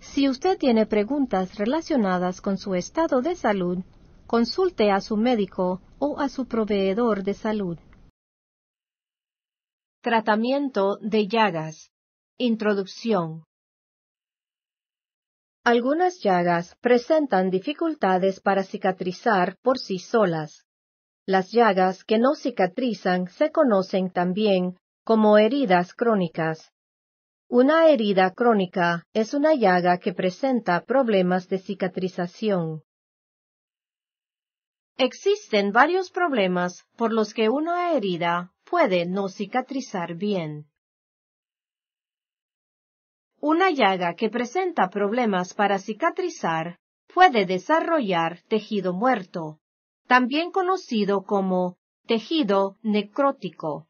Si usted tiene preguntas relacionadas con su estado de salud, consulte a su médico o a su proveedor de salud. Tratamiento de llagas. Introducción. Algunas llagas presentan dificultades para cicatrizar por sí solas. Las llagas que no cicatrizan se conocen también como heridas crónicas. Una herida crónica es una llaga que presenta problemas de cicatrización. Existen varios problemas por los que una herida puede no cicatrizar bien. Una llaga que presenta problemas para cicatrizar puede desarrollar tejido muerto, también conocido como tejido necrótico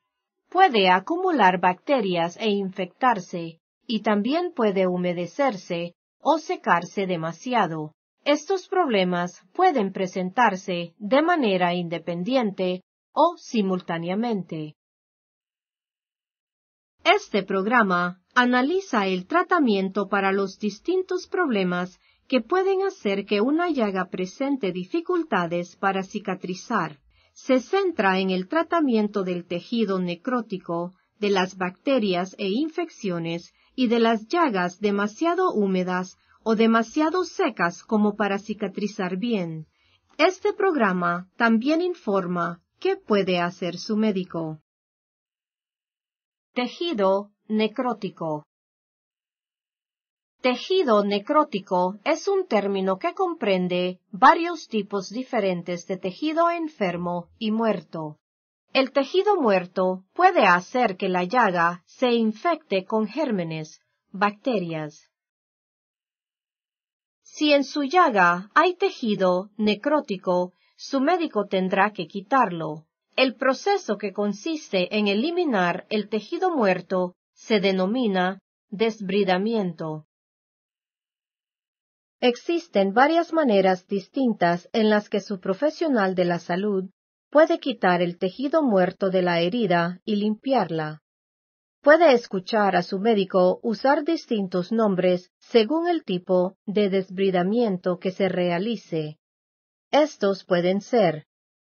puede acumular bacterias e infectarse, y también puede humedecerse o secarse demasiado. Estos problemas pueden presentarse de manera independiente o simultáneamente. Este programa analiza el tratamiento para los distintos problemas que pueden hacer que una llaga presente dificultades para cicatrizar se centra en el tratamiento del tejido necrótico, de las bacterias e infecciones y de las llagas demasiado húmedas o demasiado secas como para cicatrizar bien. Este programa también informa qué puede hacer su médico. Tejido necrótico. Tejido necrótico es un término que comprende varios tipos diferentes de tejido enfermo y muerto. El tejido muerto puede hacer que la llaga se infecte con gérmenes, bacterias. Si en su llaga hay tejido necrótico, su médico tendrá que quitarlo. El proceso que consiste en eliminar el tejido muerto se denomina desbridamiento. Existen varias maneras distintas en las que su profesional de la salud puede quitar el tejido muerto de la herida y limpiarla. Puede escuchar a su médico usar distintos nombres según el tipo de desbridamiento que se realice. Estos pueden ser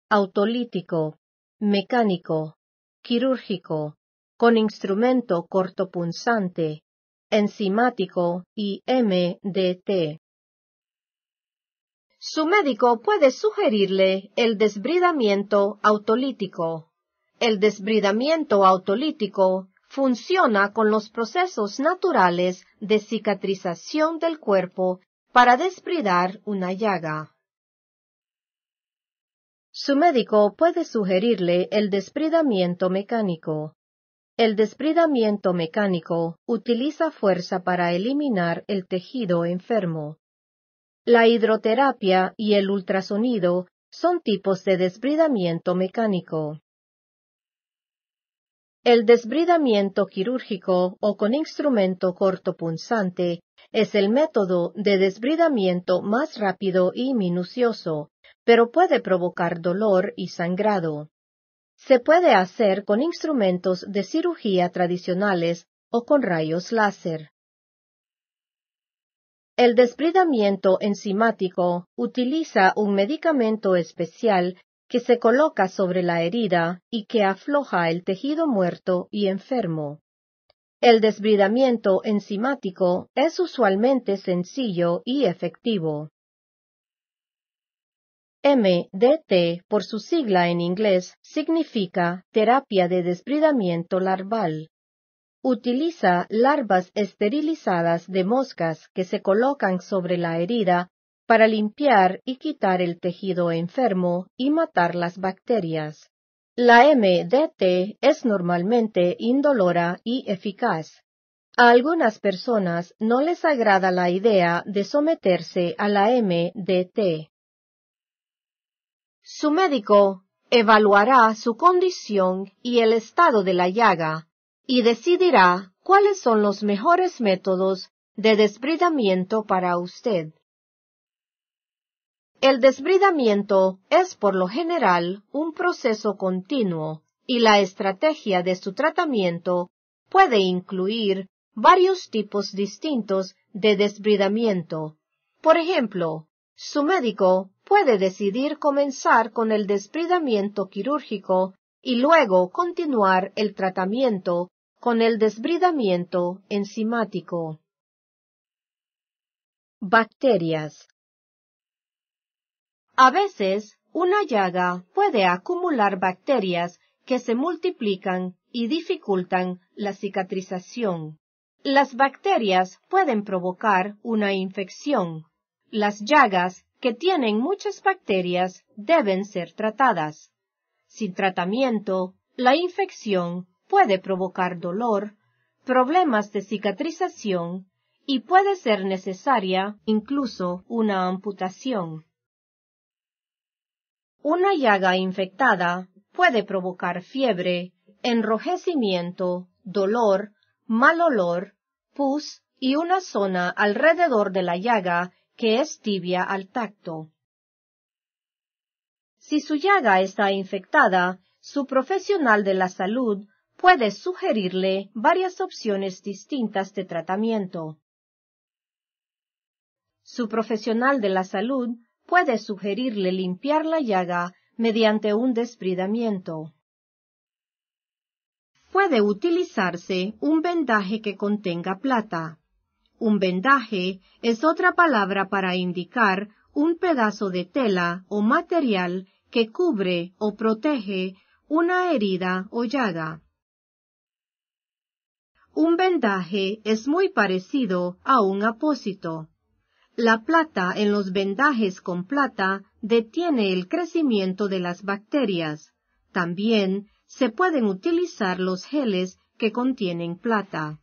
autolítico, mecánico, quirúrgico, con instrumento cortopunzante, enzimático y MDT. Su médico puede sugerirle el desbridamiento autolítico. El desbridamiento autolítico funciona con los procesos naturales de cicatrización del cuerpo para desbridar una llaga. Su médico puede sugerirle el desbridamiento mecánico. El desbridamiento mecánico utiliza fuerza para eliminar el tejido enfermo. La hidroterapia y el ultrasonido son tipos de desbridamiento mecánico. El desbridamiento quirúrgico o con instrumento cortopunzante es el método de desbridamiento más rápido y minucioso, pero puede provocar dolor y sangrado. Se puede hacer con instrumentos de cirugía tradicionales o con rayos láser. El desbridamiento enzimático utiliza un medicamento especial que se coloca sobre la herida y que afloja el tejido muerto y enfermo. El desbridamiento enzimático es usualmente sencillo y efectivo. MDT, por su sigla en inglés, significa terapia de desbridamiento larval utiliza larvas esterilizadas de moscas que se colocan sobre la herida para limpiar y quitar el tejido enfermo y matar las bacterias. La MDT es normalmente indolora y eficaz. A algunas personas no les agrada la idea de someterse a la MDT. Su médico evaluará su condición y el estado de la llaga y decidirá cuáles son los mejores métodos de desbridamiento para usted. El desbridamiento es por lo general un proceso continuo y la estrategia de su tratamiento puede incluir varios tipos distintos de desbridamiento. Por ejemplo, su médico puede decidir comenzar con el desbridamiento quirúrgico y luego continuar el tratamiento con el desbridamiento enzimático. Bacterias. A veces, una llaga puede acumular bacterias que se multiplican y dificultan la cicatrización. Las bacterias pueden provocar una infección. Las llagas que tienen muchas bacterias deben ser tratadas. Sin tratamiento, la infección puede provocar dolor, problemas de cicatrización y puede ser necesaria incluso una amputación. Una llaga infectada puede provocar fiebre, enrojecimiento, dolor, mal olor, pus y una zona alrededor de la llaga que es tibia al tacto. Si su llaga está infectada, su profesional de la salud puede sugerirle varias opciones distintas de tratamiento. Su profesional de la salud puede sugerirle limpiar la llaga mediante un desbridamiento. Puede utilizarse un vendaje que contenga plata. Un vendaje es otra palabra para indicar un pedazo de tela o material que cubre o protege una herida o llaga. Un vendaje es muy parecido a un apósito. La plata en los vendajes con plata detiene el crecimiento de las bacterias. También se pueden utilizar los geles que contienen plata.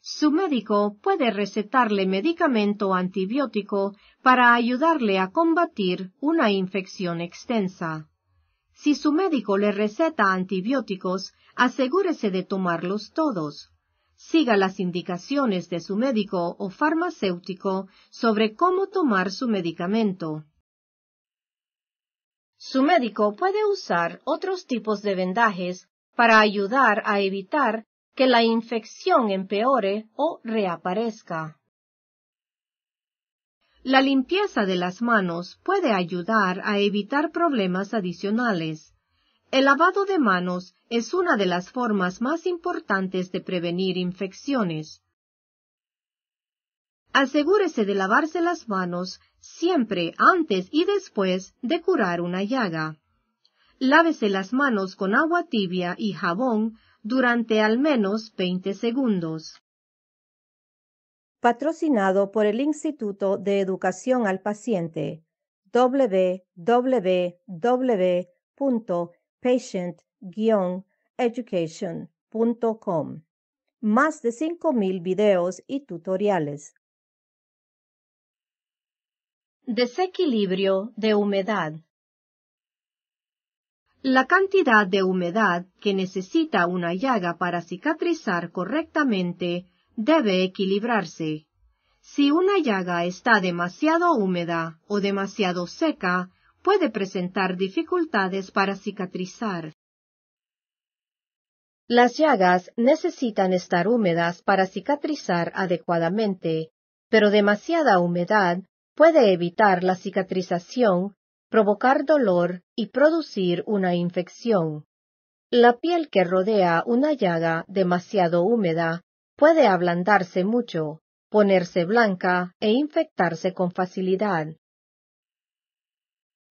Su médico puede recetarle medicamento antibiótico para ayudarle a combatir una infección extensa. Si su médico le receta antibióticos, asegúrese de tomarlos todos. Siga las indicaciones de su médico o farmacéutico sobre cómo tomar su medicamento. Su médico puede usar otros tipos de vendajes para ayudar a evitar que la infección empeore o reaparezca. La limpieza de las manos puede ayudar a evitar problemas adicionales. El lavado de manos es una de las formas más importantes de prevenir infecciones. Asegúrese de lavarse las manos siempre antes y después de curar una llaga. Lávese las manos con agua tibia y jabón durante al menos 20 segundos patrocinado por el Instituto de Educación al Paciente www.patient-education.com. Más de 5.000 videos y tutoriales. Desequilibrio de humedad. La cantidad de humedad que necesita una llaga para cicatrizar correctamente debe equilibrarse. Si una llaga está demasiado húmeda o demasiado seca, puede presentar dificultades para cicatrizar. Las llagas necesitan estar húmedas para cicatrizar adecuadamente, pero demasiada humedad puede evitar la cicatrización, provocar dolor y producir una infección. La piel que rodea una llaga demasiado húmeda Puede ablandarse mucho, ponerse blanca e infectarse con facilidad.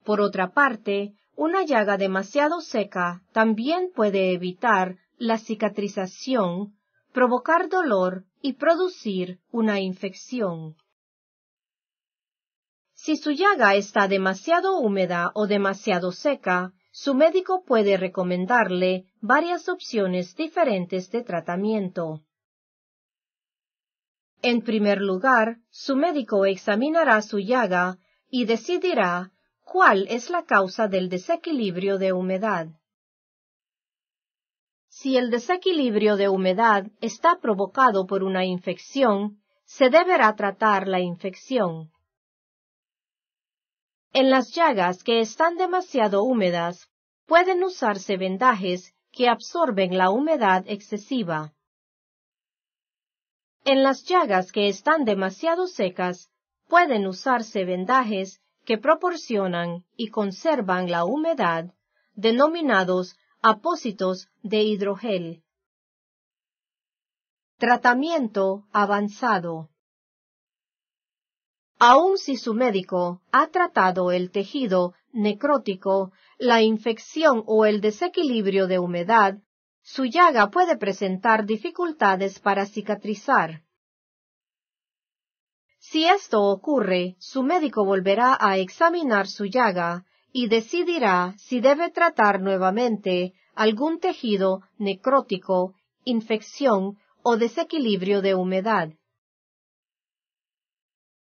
Por otra parte, una llaga demasiado seca también puede evitar la cicatrización, provocar dolor y producir una infección. Si su llaga está demasiado húmeda o demasiado seca, su médico puede recomendarle varias opciones diferentes de tratamiento. En primer lugar, su médico examinará su llaga y decidirá cuál es la causa del desequilibrio de humedad. Si el desequilibrio de humedad está provocado por una infección, se deberá tratar la infección. En las llagas que están demasiado húmedas, pueden usarse vendajes que absorben la humedad excesiva. En las llagas que están demasiado secas, pueden usarse vendajes que proporcionan y conservan la humedad, denominados apósitos de hidrogel. Tratamiento avanzado. Aun si su médico ha tratado el tejido necrótico, la infección o el desequilibrio de humedad su llaga puede presentar dificultades para cicatrizar. Si esto ocurre, su médico volverá a examinar su llaga y decidirá si debe tratar nuevamente algún tejido necrótico, infección o desequilibrio de humedad.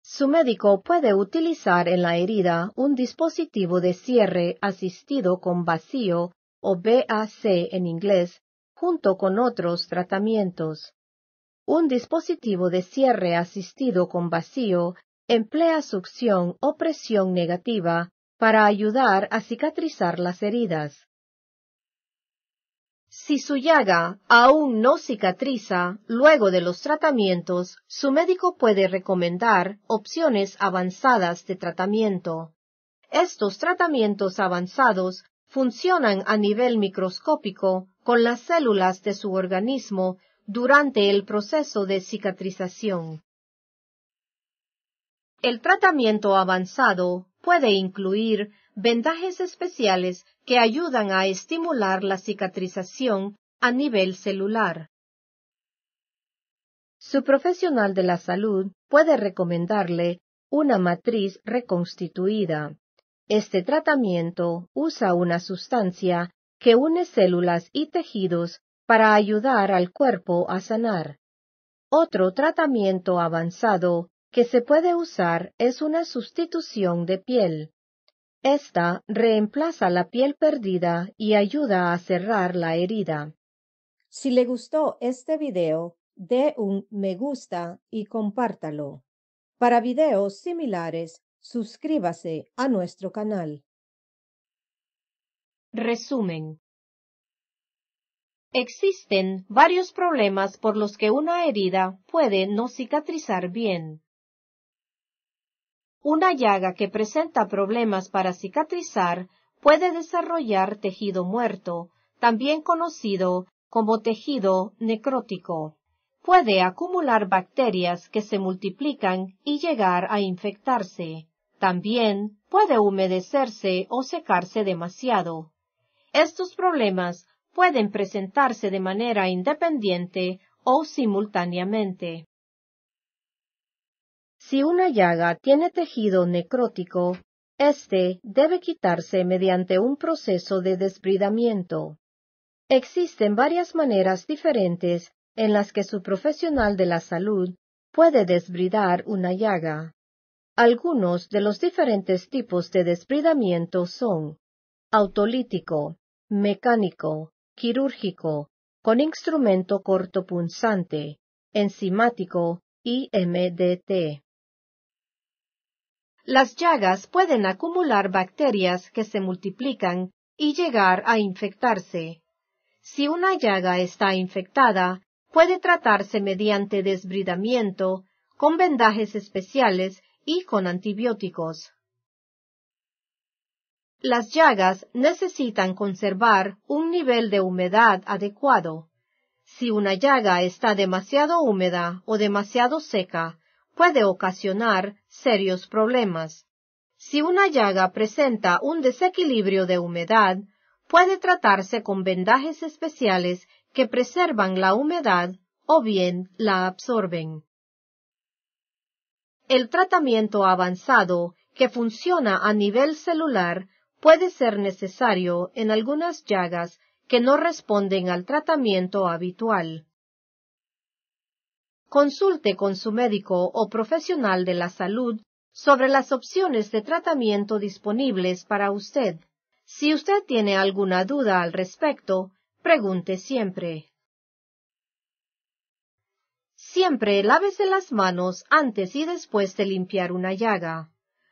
Su médico puede utilizar en la herida un dispositivo de cierre asistido con vacío o BAC en inglés, junto con otros tratamientos. Un dispositivo de cierre asistido con vacío emplea succión o presión negativa para ayudar a cicatrizar las heridas. Si su llaga aún no cicatriza luego de los tratamientos, su médico puede recomendar opciones avanzadas de tratamiento. Estos tratamientos avanzados funcionan a nivel microscópico con las células de su organismo durante el proceso de cicatrización. El tratamiento avanzado puede incluir vendajes especiales que ayudan a estimular la cicatrización a nivel celular. Su profesional de la salud puede recomendarle una matriz reconstituida. Este tratamiento usa una sustancia que une células y tejidos para ayudar al cuerpo a sanar. Otro tratamiento avanzado que se puede usar es una sustitución de piel. Esta reemplaza la piel perdida y ayuda a cerrar la herida. Si le gustó este video, dé un me gusta y compártalo. Para videos similares, Suscríbase a nuestro canal. Resumen. Existen varios problemas por los que una herida puede no cicatrizar bien. Una llaga que presenta problemas para cicatrizar puede desarrollar tejido muerto, también conocido como tejido necrótico. Puede acumular bacterias que se multiplican y llegar a infectarse. También puede humedecerse o secarse demasiado. Estos problemas pueden presentarse de manera independiente o simultáneamente. Si una llaga tiene tejido necrótico, este debe quitarse mediante un proceso de desbridamiento. Existen varias maneras diferentes en las que su profesional de la salud puede desbridar una llaga. Algunos de los diferentes tipos de desbridamiento son autolítico, mecánico, quirúrgico, con instrumento cortopunzante, enzimático y MDT. Las llagas pueden acumular bacterias que se multiplican y llegar a infectarse. Si una llaga está infectada, puede tratarse mediante desbridamiento, con vendajes especiales y con antibióticos. Las llagas necesitan conservar un nivel de humedad adecuado. Si una llaga está demasiado húmeda o demasiado seca, puede ocasionar serios problemas. Si una llaga presenta un desequilibrio de humedad, puede tratarse con vendajes especiales que preservan la humedad o bien la absorben. El tratamiento avanzado que funciona a nivel celular puede ser necesario en algunas llagas que no responden al tratamiento habitual. Consulte con su médico o profesional de la salud sobre las opciones de tratamiento disponibles para usted. Si usted tiene alguna duda al respecto, pregunte siempre. Siempre lávese las manos antes y después de limpiar una llaga.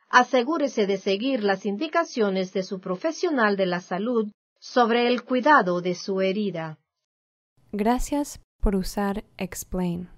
Asegúrese de seguir las indicaciones de su profesional de la salud sobre el cuidado de su herida. Gracias por usar Explain.